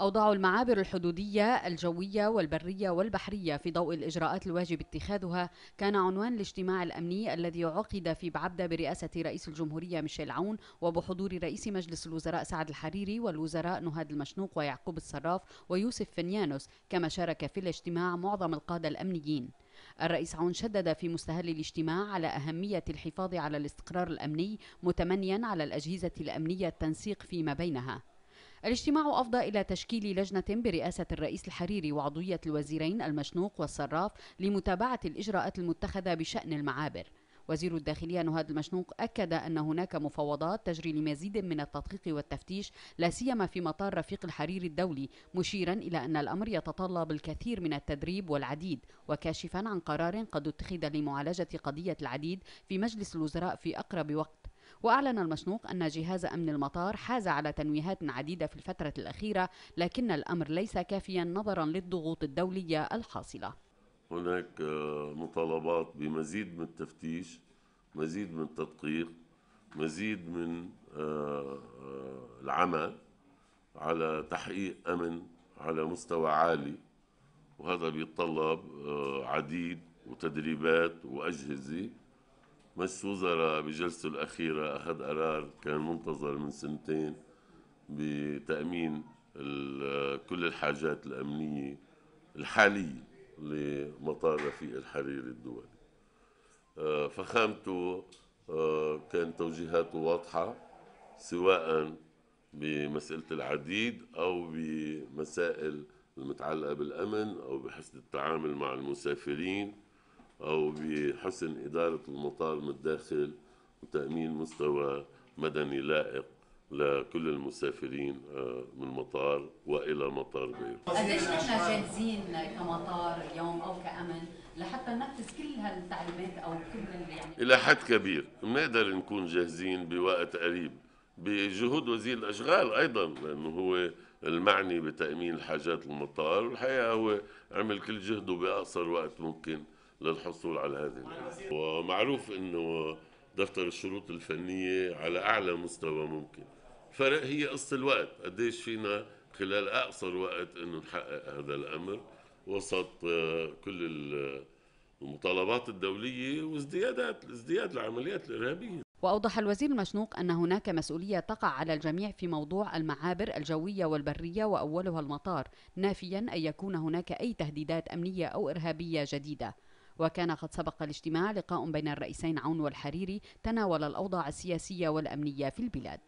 أوضاع المعابر الحدودية الجوية والبرية والبحرية في ضوء الإجراءات الواجب اتخاذها كان عنوان الاجتماع الأمني الذي عقد في بعبدة برئاسة رئيس الجمهورية ميشيل عون وبحضور رئيس مجلس الوزراء سعد الحريري والوزراء نهاد المشنوق ويعقوب الصراف ويوسف فنيانوس كما شارك في الاجتماع معظم القادة الأمنيين الرئيس عون شدد في مستهل الاجتماع على أهمية الحفاظ على الاستقرار الأمني متمنيا على الأجهزة الأمنية التنسيق فيما بينها الاجتماع أفضى إلى تشكيل لجنة برئاسة الرئيس الحريري وعضوية الوزيرين المشنوق والصراف لمتابعة الإجراءات المتخذة بشأن المعابر وزير الداخلية نهاد المشنوق أكد أن هناك مفاوضات تجري لمزيد من التدقيق والتفتيش لا سيما في مطار رفيق الحرير الدولي مشيرا إلى أن الأمر يتطلب الكثير من التدريب والعديد وكاشفا عن قرار قد اتخذ لمعالجة قضية العديد في مجلس الوزراء في أقرب وقت وأعلن المشنوق أن جهاز أمن المطار حاز على تنويهات عديدة في الفترة الأخيرة لكن الأمر ليس كافيا نظرا للضغوط الدولية الحاصلة هناك آه، مطالبات بمزيد من التفتيش مزيد من التدقيق مزيد من آه، آه، العمل على تحقيق أمن على مستوى عالي وهذا بيتطلب عديد وتدريبات وأجهزة مجلس وزراء بجلسته الأخيرة أخذ قرار كان منتظر من سنتين بتأمين كل الحاجات الأمنية الحالية لمطار رفيق الحريري الدولي آه، فخامته آه، كان توجيهاته واضحة سواء بمسألة العديد أو بمسائل المتعلقة بالأمن أو بحسن التعامل مع المسافرين أو بحسن إدارة المطار من الداخل وتأمين مستوى مدني لائق لكل المسافرين آه، من مطار والى مطار بيروت. قديش نحن جاهزين كمطار اليوم او كامن لحتى ننفذ كل هالتعليمات او كل يعني الى حد كبير، بنقدر نكون جاهزين بوقت قريب بجهود وزير الاشغال ايضا لانه هو المعني بتامين حاجات المطار، والحقيقه هو عمل كل جهده باقصر وقت ممكن للحصول على هذه الجائزة ومعروف أنه دفتر الشروط الفنية على أعلى مستوى ممكن فرق هي قصة الوقت قديش فينا خلال أقصر وقت أنه نحقق هذا الأمر وسط آه، كل المطالبات الدولية وازديادات ازدياد العمليات الإرهابية وأوضح الوزير المشنوق أن هناك مسؤولية تقع على الجميع في موضوع المعابر الجوية والبرية وأولها المطار نافيا أن يكون هناك أي تهديدات أمنية أو إرهابية جديدة وكان قد سبق الاجتماع لقاء بين الرئيسين عون والحريري تناول الأوضاع السياسية والأمنية في البلاد